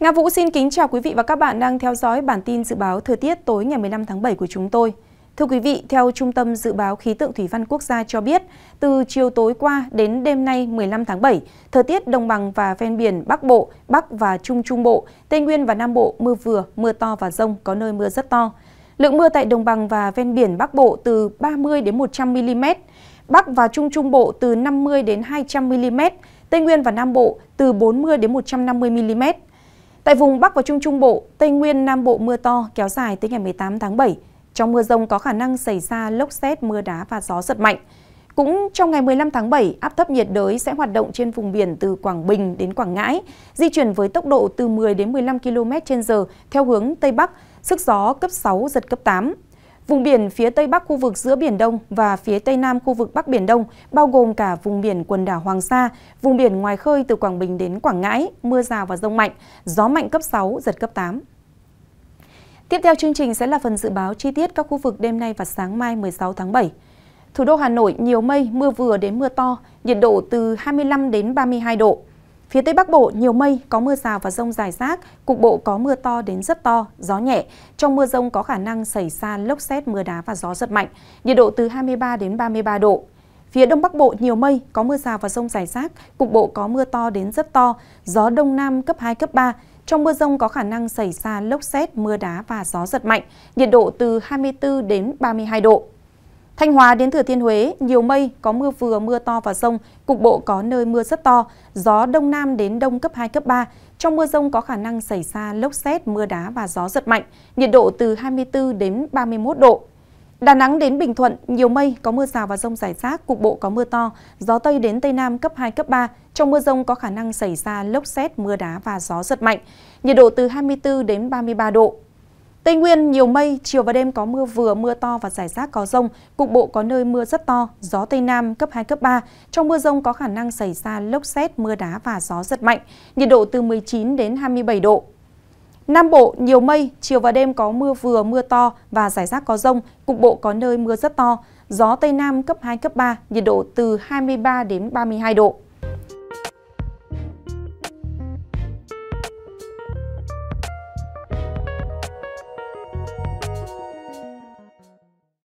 Nga Vũ xin kính chào quý vị và các bạn đang theo dõi bản tin dự báo thời tiết tối ngày 15 tháng 7 của chúng tôi. Thưa quý vị, theo Trung tâm Dự báo Khí tượng Thủy văn Quốc gia cho biết, từ chiều tối qua đến đêm nay 15 tháng 7, thời tiết đồng bằng và ven biển Bắc Bộ, Bắc và Trung Trung Bộ, Tây Nguyên và Nam Bộ mưa vừa, mưa to và rông, có nơi mưa rất to. Lượng mưa tại đồng bằng và ven biển Bắc Bộ từ 30 đến 100 mm, Bắc và Trung Trung Bộ từ 50 đến 200 mm, Tây Nguyên và Nam Bộ từ 40 đến 150 mm. Tại vùng Bắc và Trung Trung Bộ, Tây Nguyên, Nam Bộ mưa to kéo dài tới ngày 18 tháng 7. Trong mưa rông có khả năng xảy ra lốc xét, mưa đá và gió giật mạnh. Cũng trong ngày 15 tháng 7, áp thấp nhiệt đới sẽ hoạt động trên vùng biển từ Quảng Bình đến Quảng Ngãi, di chuyển với tốc độ từ 10 đến 15 km/h theo hướng Tây Bắc, sức gió cấp 6, giật cấp 8. Vùng biển phía tây bắc khu vực giữa Biển Đông và phía tây nam khu vực Bắc Biển Đông, bao gồm cả vùng biển quần đảo Hoàng Sa, vùng biển ngoài khơi từ Quảng Bình đến Quảng Ngãi, mưa rào và rông mạnh, gió mạnh cấp 6, giật cấp 8. Tiếp theo chương trình sẽ là phần dự báo chi tiết các khu vực đêm nay và sáng mai 16 tháng 7. Thủ đô Hà Nội nhiều mây, mưa vừa đến mưa to, nhiệt độ từ 25 đến 32 độ. Phía Tây Bắc Bộ nhiều mây, có mưa rào và rông dài rác, cục bộ có mưa to đến rất to, gió nhẹ. Trong mưa rông có khả năng xảy ra lốc xét, mưa đá và gió giật mạnh, nhiệt độ từ 23 đến 33 độ. Phía Đông Bắc Bộ nhiều mây, có mưa rào và rông dài rác, cục bộ có mưa to đến rất to, gió Đông Nam cấp 2, cấp 3. Trong mưa rông có khả năng xảy ra lốc xét, mưa đá và gió giật mạnh, nhiệt độ từ 24 đến 32 độ. Thanh Hóa đến Thừa Thiên Huế, nhiều mây, có mưa vừa mưa to và rông, cục bộ có nơi mưa rất to, gió đông nam đến đông cấp 2, cấp 3. Trong mưa rông có khả năng xảy ra lốc xét, mưa đá và gió giật mạnh, nhiệt độ từ 24 đến 31 độ. Đà Nẵng đến Bình Thuận, nhiều mây, có mưa rào và rông rải rác, cục bộ có mưa to, gió Tây đến Tây Nam cấp 2, cấp 3. Trong mưa rông có khả năng xảy ra lốc xét, mưa đá và gió giật mạnh, nhiệt độ từ 24 đến 33 độ. Tây Nguyên nhiều mây, chiều và đêm có mưa vừa, mưa to và rải rác có rông, cục bộ có nơi mưa rất to, gió Tây Nam cấp 2, cấp 3. Trong mưa rông có khả năng xảy ra lốc xét, mưa đá và gió rất mạnh, nhiệt độ từ 19 đến 27 độ. Nam Bộ nhiều mây, chiều và đêm có mưa vừa, mưa to và rải rác có rông, cục bộ có nơi mưa rất to, gió Tây Nam cấp 2, cấp 3, nhiệt độ từ 23 đến 32 độ.